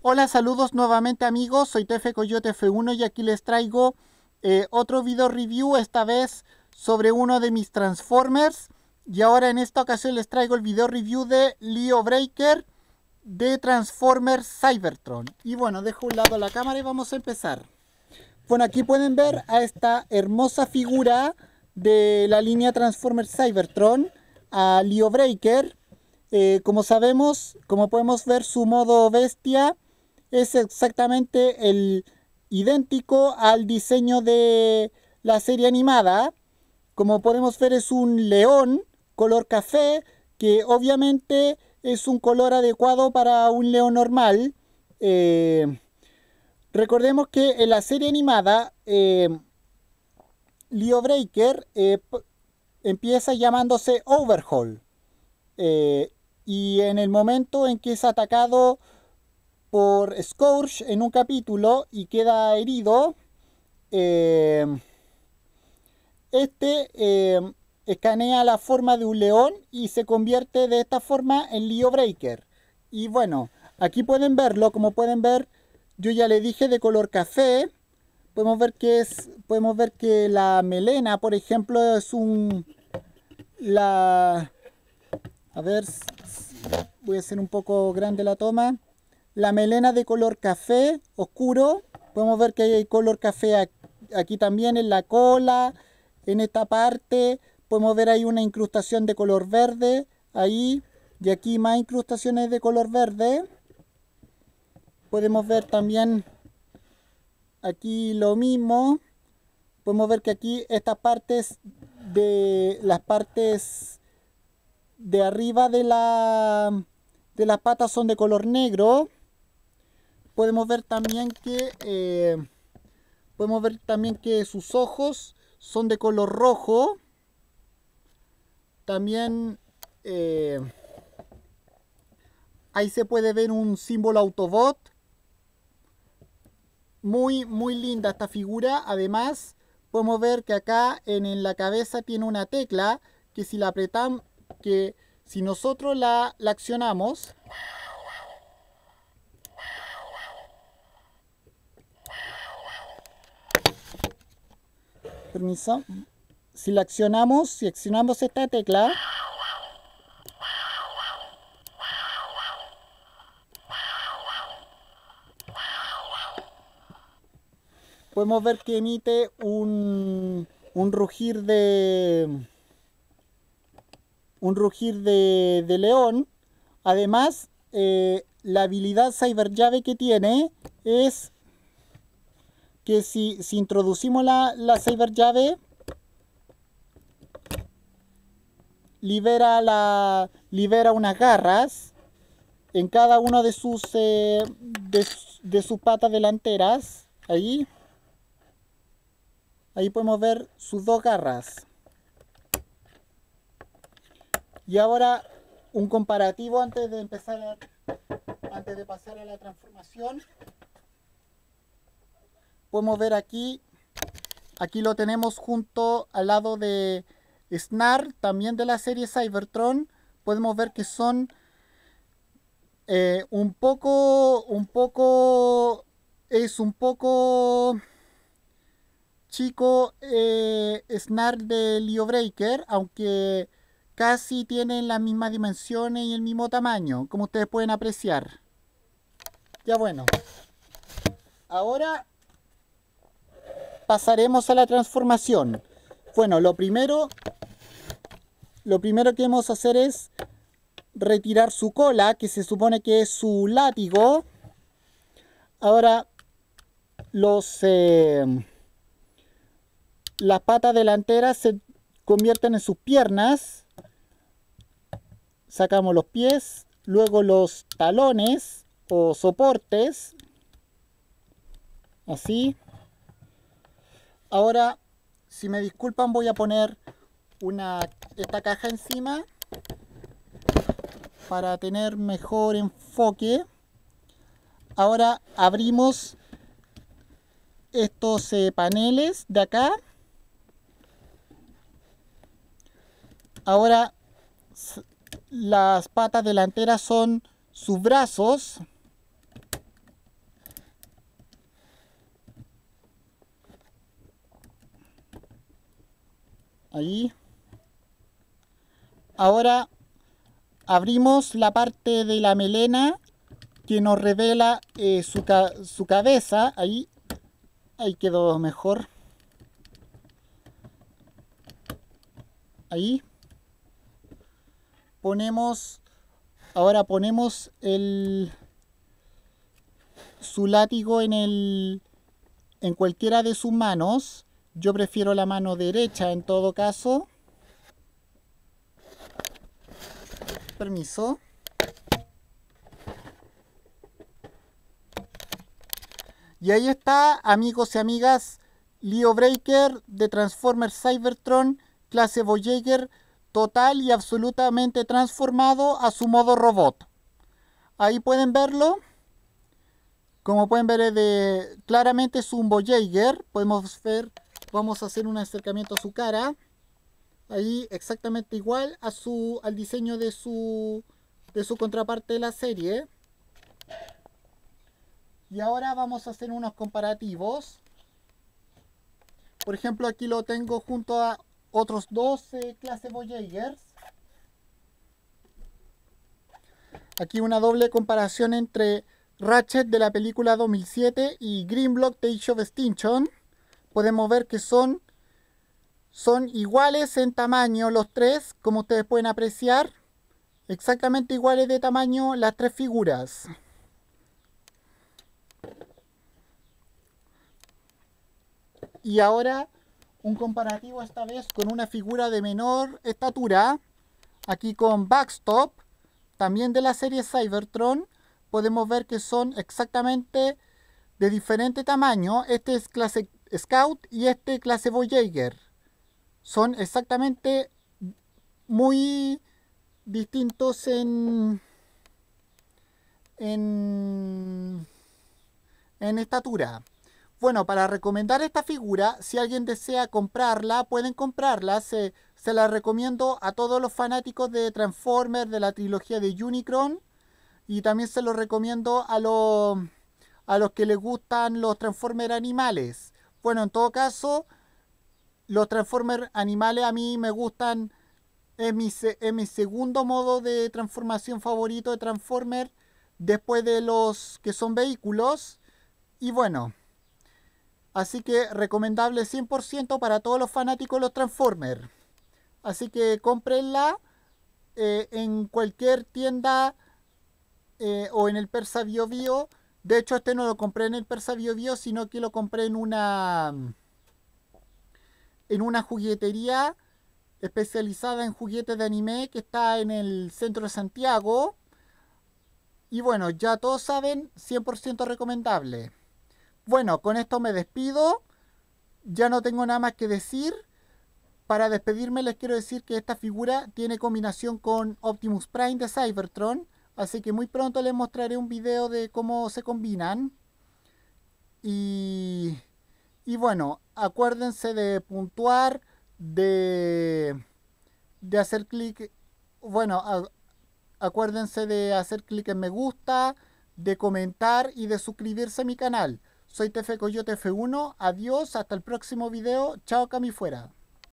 Hola, saludos nuevamente amigos, soy Tefe Coyote F1 y aquí les traigo eh, otro video review, esta vez sobre uno de mis Transformers. Y ahora en esta ocasión les traigo el video review de Leo Breaker de Transformers Cybertron. Y bueno, dejo un lado la cámara y vamos a empezar. Bueno, aquí pueden ver a esta hermosa figura de la línea Transformers Cybertron, a Leo Breaker. Eh, como sabemos, como podemos ver, su modo bestia es exactamente el idéntico al diseño de la serie animada. Como podemos ver es un león color café que obviamente es un color adecuado para un león normal. Eh, recordemos que en la serie animada eh, Leo Breaker eh, empieza llamándose Overhaul y en el momento en que es atacado por Scourge en un capítulo y queda herido, eh, este eh, escanea la forma de un león y se convierte de esta forma en Leo Breaker. Y bueno, aquí pueden verlo, como pueden ver, yo ya le dije de color café. Podemos ver que es, podemos ver que la melena, por ejemplo, es un la a ver, voy a hacer un poco grande la toma la melena de color café oscuro. Podemos ver que hay color café aquí también en la cola, en esta parte. Podemos ver ahí una incrustación de color verde, ahí. Y aquí más incrustaciones de color verde. Podemos ver también aquí lo mismo. Podemos ver que aquí estas partes de las partes de arriba de la de las patas son de color negro podemos ver también que eh, podemos ver también que sus ojos son de color rojo también eh, ahí se puede ver un símbolo autobot muy muy linda esta figura además podemos ver que acá en, la cabeza tiene una tecla que si la apretamos que si nosotros la, la accionamos si la accionamos, si accionamos esta tecla, podemos ver que emite un, un rugir de un rugir de, león además eh, la habilidad cyber llave que tiene es que si, introducimos la, la llave, libera, la, libera unas garras en cada una de sus, eh, de, sus patas delanteras. Ahí. Ahí podemos ver sus dos garras. Y ahora un comparativo antes de empezar, antes de pasar a la transformación podemos ver aquí aquí lo tenemos junto al lado de Snar también de la serie Cybertron podemos ver que son eh, un poco un poco es un poco chico eh, Snar de Leo Breaker aunque casi tienen las mismas dimensiones y el mismo tamaño como ustedes pueden apreciar ya bueno ahora pasaremos a la transformación? Bueno, lo primero, lo primero que vamos a hacer es retirar su cola, que se supone que es su látigo. Ahora, los, eh, las patas delanteras se convierten en sus piernas. Sacamos los pies, luego los talones o soportes, así. Ahora, si me disculpan, voy a poner una, esta caja encima para tener mejor enfoque. Ahora abrimos estos eh, paneles de acá. Ahora las patas delanteras son sus brazos. Ahí. Ahora abrimos la parte de la melena que nos revela eh, su, su cabeza. Ahí, ahí quedó mejor. Ahí. Ponemos, ahora ponemos el, su látigo en el, en cualquiera de sus manos yo prefiero la mano derecha en todo caso. Permiso. Y ahí está, amigos y amigas, Leo Breaker de Transformers Cybertron, clase Voyager, total y absolutamente transformado a su modo robot. Ahí pueden verlo. Como pueden ver, claramente es un Voyager. Podemos ver vamos a hacer un acercamiento a su cara ahí exactamente igual a su al diseño de su de su contraparte de la serie y ahora vamos a hacer unos comparativos por ejemplo aquí lo tengo junto a otros dos clase Voyagers aquí una doble comparación entre Ratchet de la película 2007 y Greenblock de of Extinction podemos ver que son, son iguales en tamaño los tres, como ustedes pueden apreciar, exactamente iguales de tamaño las tres figuras. Y ahora un comparativo esta vez con una figura de menor estatura, aquí con Backstop, también de la serie Cybertron, podemos ver que son exactamente de diferente tamaño. Este es clase Scout y este clase Voyager son exactamente muy distintos en, en, en estatura. Bueno, para recomendar esta figura, si alguien desea comprarla, pueden comprarla. Se, la recomiendo a todos los fanáticos de Transformers, de la trilogía de Unicron. Y también se lo recomiendo a, a los que les gustan los Transformers animales. Bueno, en todo caso, los Transformers animales a mí me gustan. Es mi, segundo modo de transformación favorito de Transformer después de los que son vehículos. Y bueno, así que recomendable 100% para todos los fanáticos de los Transformers. Así que cómprenla eh, en cualquier tienda eh, o en el Persa Bio Bio de hecho, este no lo compré en el Persa Bio, sino que lo compré en una mm, en una juguetería especializada en juguetes de anime que está en el centro de Santiago. Y bueno, ya todos saben, 100% recomendable. Bueno, con esto me despido. Ya no tengo nada más que decir. Para despedirme les quiero decir que esta figura tiene combinación con Optimus Prime de Cybertron. Así que muy pronto les mostraré un video de cómo se combinan. Y, bueno, acuérdense de puntuar, de, de hacer clic, bueno, acuérdense de hacer clic en me gusta, de comentar y de suscribirse a mi canal. Soy Tefe Coyote F1, adiós, hasta el próximo video, chao Cami fuera.